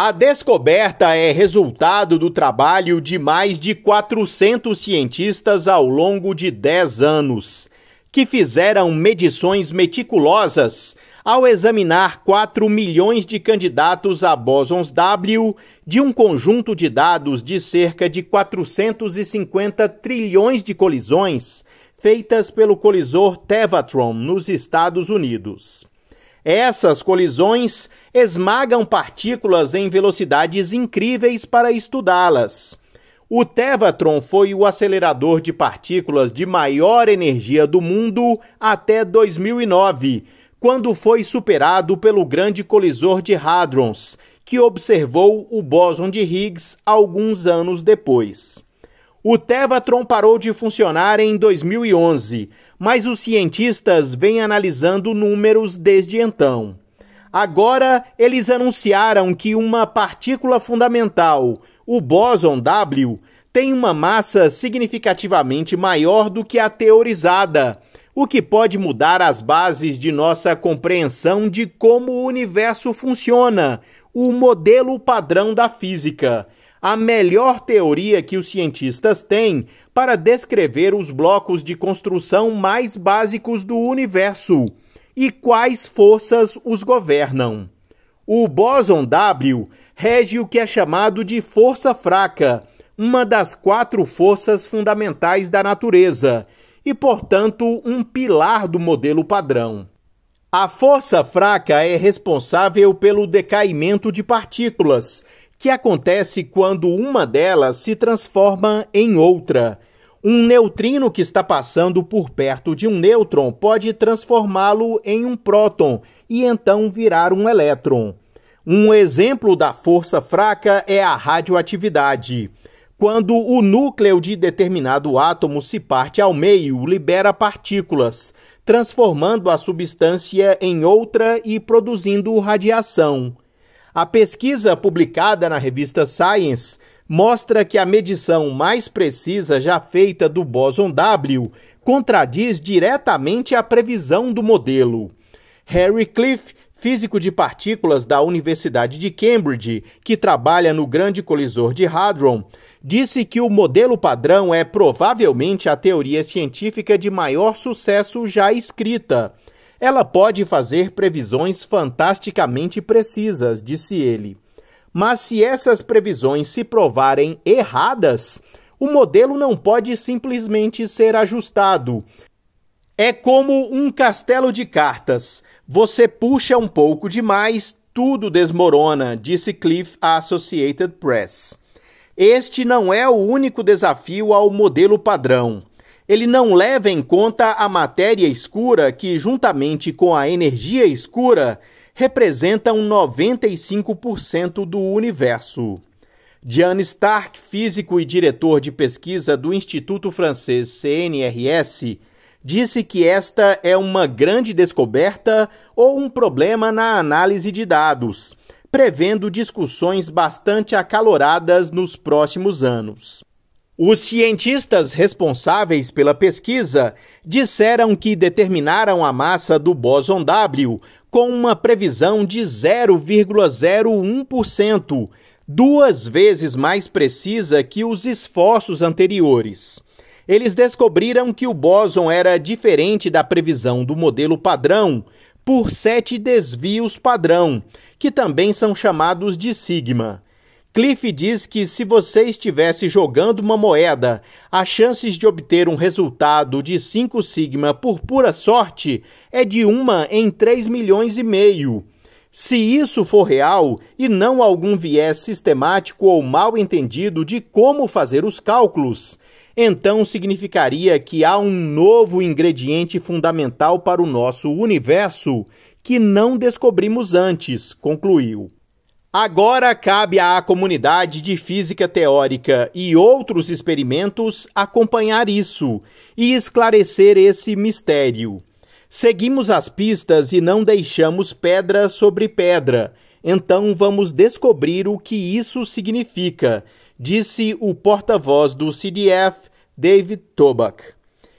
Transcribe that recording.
A descoberta é resultado do trabalho de mais de 400 cientistas ao longo de 10 anos, que fizeram medições meticulosas ao examinar 4 milhões de candidatos a bósons W de um conjunto de dados de cerca de 450 trilhões de colisões feitas pelo colisor Tevatron nos Estados Unidos. Essas colisões esmagam partículas em velocidades incríveis para estudá-las. O Tevatron foi o acelerador de partículas de maior energia do mundo até 2009, quando foi superado pelo grande colisor de Hadrons, que observou o bóson de Higgs alguns anos depois. O Tevatron parou de funcionar em 2011, mas os cientistas vêm analisando números desde então. Agora, eles anunciaram que uma partícula fundamental, o bóson W, tem uma massa significativamente maior do que a teorizada, o que pode mudar as bases de nossa compreensão de como o universo funciona, o modelo padrão da física a melhor teoria que os cientistas têm para descrever os blocos de construção mais básicos do universo e quais forças os governam. O bóson W rege o que é chamado de força fraca, uma das quatro forças fundamentais da natureza e, portanto, um pilar do modelo padrão. A força fraca é responsável pelo decaimento de partículas que acontece quando uma delas se transforma em outra. Um neutrino que está passando por perto de um nêutron pode transformá-lo em um próton e então virar um elétron. Um exemplo da força fraca é a radioatividade. Quando o núcleo de determinado átomo se parte ao meio, libera partículas, transformando a substância em outra e produzindo radiação. A pesquisa publicada na revista Science mostra que a medição mais precisa já feita do bóson W contradiz diretamente a previsão do modelo. Harry Cliff, físico de partículas da Universidade de Cambridge, que trabalha no grande colisor de Hadron, disse que o modelo padrão é provavelmente a teoria científica de maior sucesso já escrita ela pode fazer previsões fantasticamente precisas, disse ele. Mas se essas previsões se provarem erradas, o modelo não pode simplesmente ser ajustado. É como um castelo de cartas. Você puxa um pouco demais, tudo desmorona, disse Cliff à Associated Press. Este não é o único desafio ao modelo padrão ele não leva em conta a matéria escura que, juntamente com a energia escura, representam 95% do universo. Jan Stark, físico e diretor de pesquisa do Instituto Francês CNRS, disse que esta é uma grande descoberta ou um problema na análise de dados, prevendo discussões bastante acaloradas nos próximos anos. Os cientistas responsáveis pela pesquisa disseram que determinaram a massa do bóson W com uma previsão de 0,01%, duas vezes mais precisa que os esforços anteriores. Eles descobriram que o bóson era diferente da previsão do modelo padrão por sete desvios padrão, que também são chamados de sigma. Cliff diz que se você estivesse jogando uma moeda, as chances de obter um resultado de 5 sigma por pura sorte é de uma em 3 milhões e meio. Se isso for real e não algum viés sistemático ou mal entendido de como fazer os cálculos, então significaria que há um novo ingrediente fundamental para o nosso universo que não descobrimos antes, concluiu. Agora cabe à comunidade de física teórica e outros experimentos acompanhar isso e esclarecer esse mistério. Seguimos as pistas e não deixamos pedra sobre pedra, então vamos descobrir o que isso significa, disse o porta-voz do CDF, David Toback.